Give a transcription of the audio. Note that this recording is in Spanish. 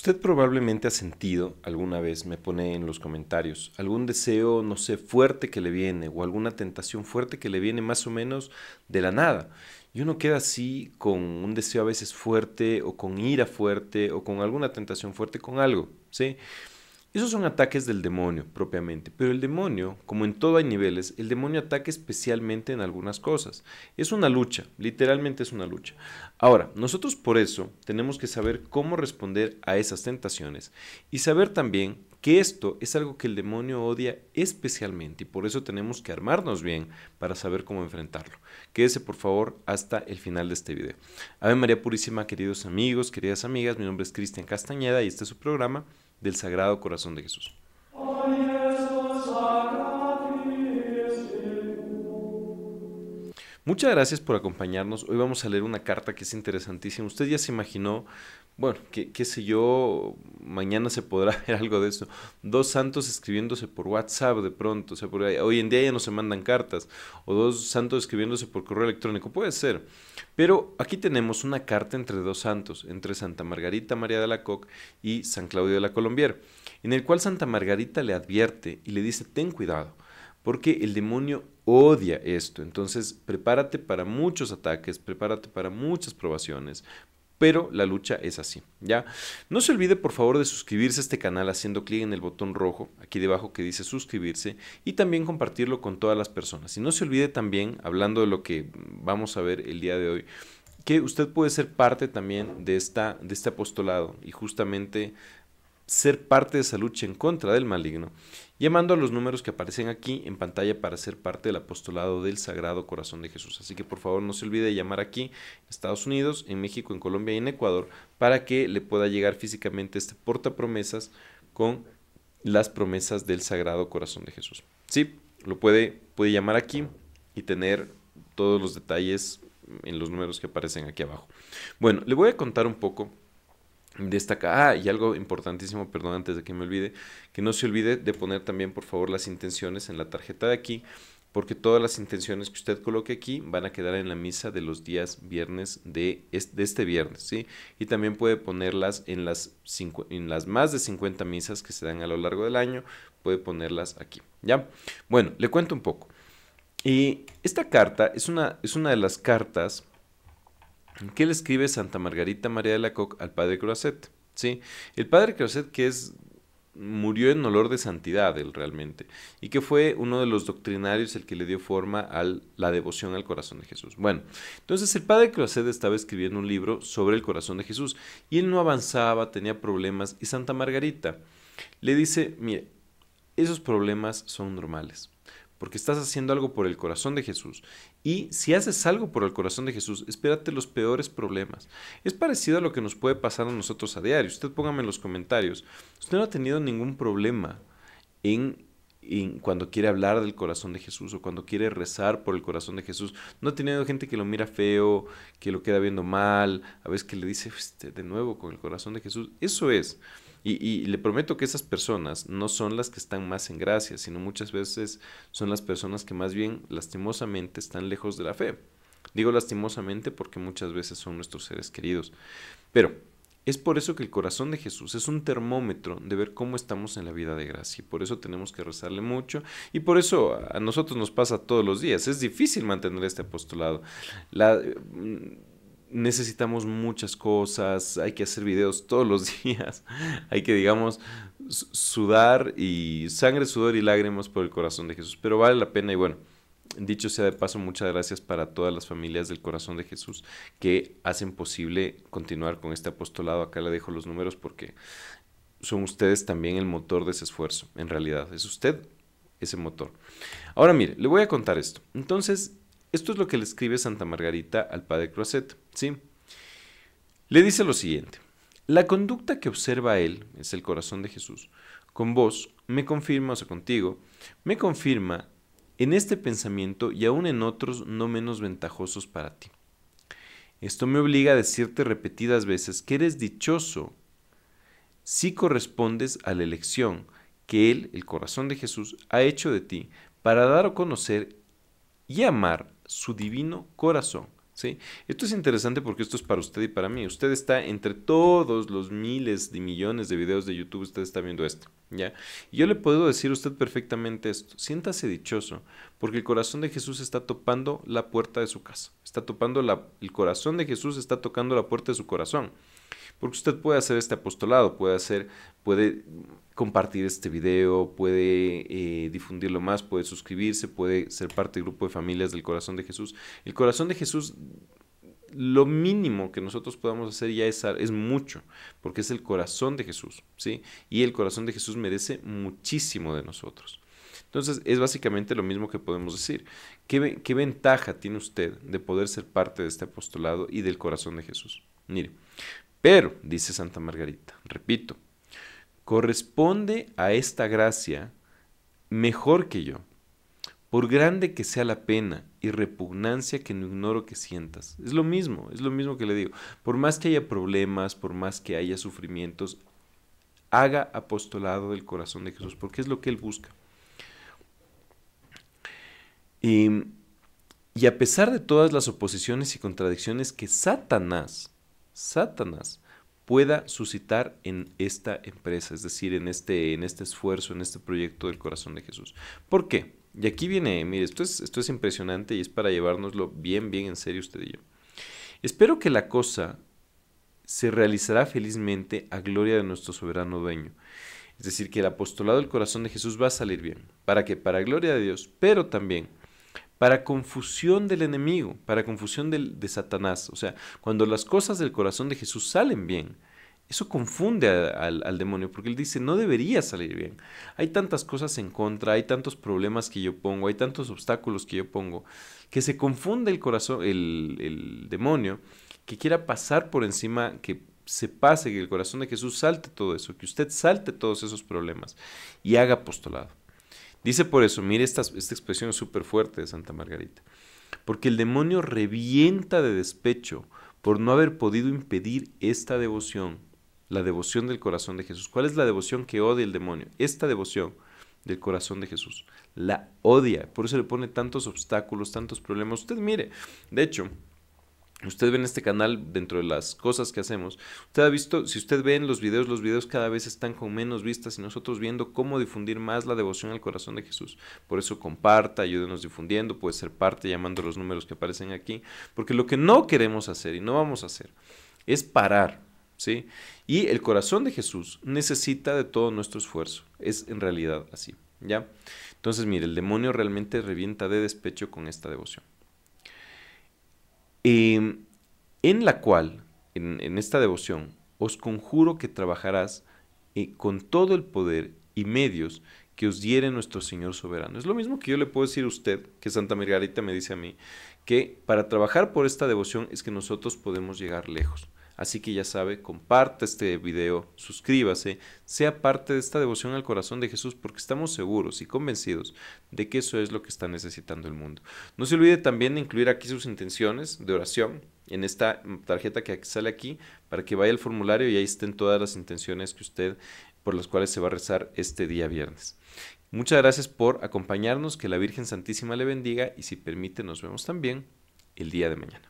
Usted probablemente ha sentido alguna vez, me pone en los comentarios, algún deseo, no sé, fuerte que le viene o alguna tentación fuerte que le viene más o menos de la nada. Y uno queda así con un deseo a veces fuerte o con ira fuerte o con alguna tentación fuerte con algo, ¿sí? Esos son ataques del demonio propiamente, pero el demonio, como en todo hay niveles, el demonio ataca especialmente en algunas cosas. Es una lucha, literalmente es una lucha. Ahora, nosotros por eso tenemos que saber cómo responder a esas tentaciones y saber también que esto es algo que el demonio odia especialmente y por eso tenemos que armarnos bien para saber cómo enfrentarlo. Quédese por favor hasta el final de este video. Ave María Purísima, queridos amigos, queridas amigas, mi nombre es Cristian Castañeda y este es su programa del Sagrado Corazón de Jesús. Muchas gracias por acompañarnos. Hoy vamos a leer una carta que es interesantísima. Usted ya se imaginó, bueno, qué, sé yo, mañana se podrá ver algo de eso. Dos santos escribiéndose por WhatsApp de pronto. O sea, hoy en día ya no se mandan cartas. O dos santos escribiéndose por correo electrónico. Puede ser. Pero aquí tenemos una carta entre dos santos, entre Santa Margarita María de la Coque y San Claudio de la Colombier, en el cual Santa Margarita le advierte y le dice, ten cuidado porque el demonio odia esto. Entonces, prepárate para muchos ataques, prepárate para muchas probaciones. Pero la lucha es así, ¿ya? No se olvide, por favor, de suscribirse a este canal haciendo clic en el botón rojo, aquí debajo que dice suscribirse, y también compartirlo con todas las personas. Y no se olvide también, hablando de lo que vamos a ver el día de hoy, que usted puede ser parte también de, esta, de este apostolado y justamente ser parte de esa lucha en contra del maligno, llamando a los números que aparecen aquí en pantalla para ser parte del apostolado del Sagrado Corazón de Jesús. Así que por favor no se olvide de llamar aquí en Estados Unidos, en México, en Colombia y en Ecuador para que le pueda llegar físicamente este portapromesas con las promesas del Sagrado Corazón de Jesús. Sí, lo puede, puede llamar aquí y tener todos los detalles en los números que aparecen aquí abajo. Bueno, le voy a contar un poco destaca. Ah, y algo importantísimo, perdón, antes de que me olvide, que no se olvide de poner también, por favor, las intenciones en la tarjeta de aquí, porque todas las intenciones que usted coloque aquí van a quedar en la misa de los días viernes de este, viernes, ¿sí? Y también puede ponerlas en las, en las más de 50 misas que se dan a lo largo del año, puede ponerlas aquí, ¿ya? Bueno, le cuento un poco. Y esta carta es una, es una de las cartas ¿Qué le escribe Santa Margarita María de la Coque al padre Croisset? ¿Sí? El padre Croisset, que es murió en olor de santidad él realmente y que fue uno de los doctrinarios el que le dio forma a la devoción al corazón de Jesús. Bueno, entonces el padre Croisset estaba escribiendo un libro sobre el corazón de Jesús y él no avanzaba, tenía problemas y Santa Margarita le dice, mire, esos problemas son normales porque estás haciendo algo por el corazón de Jesús. Y si haces algo por el corazón de Jesús, espérate los peores problemas. Es parecido a lo que nos puede pasar a nosotros a diario. Usted póngame en los comentarios. Usted no ha tenido ningún problema en cuando quiere hablar del corazón de Jesús o cuando quiere rezar por el corazón de Jesús, no ha tenido gente que lo mira feo, que lo queda viendo mal, a veces que le dice este, de nuevo con el corazón de Jesús. Eso es. Y, y, le prometo que esas personas no son las que están más en gracia, sino muchas veces son las personas que más bien lastimosamente están lejos de la fe. Digo lastimosamente porque muchas veces son nuestros seres queridos. Pero es por eso que el corazón de Jesús es un termómetro de ver cómo estamos en la vida de gracia. Y por eso tenemos que rezarle mucho. Y por eso a nosotros nos pasa todos los días. Es difícil mantener este apostolado. La, necesitamos muchas cosas, hay que hacer videos todos los días, hay que, digamos, sudar y sangre, sudor y lágrimas por el corazón de Jesús, pero vale la pena y bueno. Dicho sea de paso, muchas gracias para todas las familias del corazón de Jesús que hacen posible continuar con este apostolado. Acá le dejo los números porque son ustedes también el motor de ese esfuerzo. En realidad, es usted ese motor. Ahora mire, le voy a contar esto. Entonces, esto es lo que le escribe Santa Margarita al padre Croisset, ¿sí? Le dice lo siguiente. La conducta que observa él, es el corazón de Jesús, con vos, me confirma, o sea, contigo, me confirma en este pensamiento y aún en otros no menos ventajosos para ti. Esto me obliga a decirte repetidas veces que eres dichoso si correspondes a la elección que Él, el corazón de Jesús, ha hecho de ti para dar o conocer y amar su divino corazón. ¿Sí? Esto es interesante porque esto es para usted y para mí. Usted está entre todos los miles de millones de videos de YouTube, usted está viendo esto, ¿ya? Y yo le puedo decir a usted perfectamente esto. Siéntase dichoso, porque el corazón de Jesús está topando la puerta de su casa. Está topando la, el corazón de Jesús está tocando la puerta de su corazón. Porque usted puede hacer este apostolado, puede hacer, puede compartir este video, puede eh, difundirlo más, puede suscribirse, puede ser parte del grupo de familias del corazón de Jesús. El corazón de Jesús, lo mínimo que nosotros podamos hacer ya es, es mucho, porque es el corazón de Jesús, ¿sí? Y el corazón de Jesús merece muchísimo de nosotros. Entonces, es básicamente lo mismo que podemos decir. ¿Qué, ¿Qué, ventaja tiene usted de poder ser parte de este apostolado y del corazón de Jesús? Mire, pero, dice Santa Margarita, repito, corresponde a esta gracia mejor que yo, por grande que sea la pena y repugnancia que no ignoro que sientas. Es lo mismo, es lo mismo que le digo. Por más que haya problemas, por más que haya sufrimientos, haga apostolado del corazón de Jesús, porque es lo que Él busca. Y, a pesar de todas las oposiciones y contradicciones que Satanás Satanás pueda suscitar en esta empresa, es decir, en este, en este esfuerzo, en este proyecto del corazón de Jesús. ¿Por qué? Y aquí viene, mire, esto es, esto es impresionante y es para llevárnoslo bien, bien en serio usted y yo. Espero que la cosa se realizará felizmente a gloria de nuestro soberano dueño. Es decir, que el apostolado del corazón de Jesús va a salir bien. ¿Para que Para gloria de Dios, pero también para confusión del enemigo, para confusión de Satanás. O sea, cuando las cosas del corazón de Jesús salen bien, eso confunde al, demonio, porque él dice, no debería salir bien. Hay tantas cosas en contra, hay tantos problemas que yo pongo, hay tantos obstáculos que yo pongo, que se confunde el corazón, el demonio, que quiera pasar por encima, que se pase, que el corazón de Jesús salte todo eso, que usted salte todos esos problemas y haga apostolado. Dice por eso, mire esta, expresión súper fuerte de Santa Margarita, porque el demonio revienta de despecho por no haber podido impedir esta devoción, la devoción del corazón de Jesús. ¿Cuál es la devoción que odia el demonio? Esta devoción del corazón de Jesús. La odia, por eso le pone tantos obstáculos, tantos problemas. Usted mire, de hecho, Usted ve en este canal, dentro de las cosas que hacemos, usted ha visto, si usted ve en los videos, los videos cada vez están con menos vistas y nosotros viendo cómo difundir más la devoción al corazón de Jesús. Por eso comparta, ayúdenos difundiendo, puede ser parte llamando los números que aparecen aquí, porque lo que no queremos hacer y no vamos a hacer es parar, ¿sí? Y el corazón de Jesús necesita de todo nuestro esfuerzo, es en realidad así, ¿ya? Entonces, mire, el demonio realmente revienta de despecho con esta devoción. Em, en la cual, en, esta devoción, os conjuro que trabajarás eh, con todo el poder y medios que os diere nuestro Señor soberano. Es lo mismo que yo le puedo decir a usted, que Santa Margarita me dice a mí, que para trabajar por esta devoción es que nosotros podemos llegar lejos. Así que ya sabe, comparte este video, suscríbase, sea parte de esta devoción al corazón de Jesús porque estamos seguros y convencidos de que eso es lo que está necesitando el mundo. No se olvide también de incluir aquí sus intenciones de oración en esta tarjeta que sale aquí para que vaya al formulario y ahí estén todas las intenciones que usted por las cuales se va a rezar este día viernes. Muchas gracias por acompañarnos, que la Virgen Santísima le bendiga y si permite nos vemos también el día de mañana.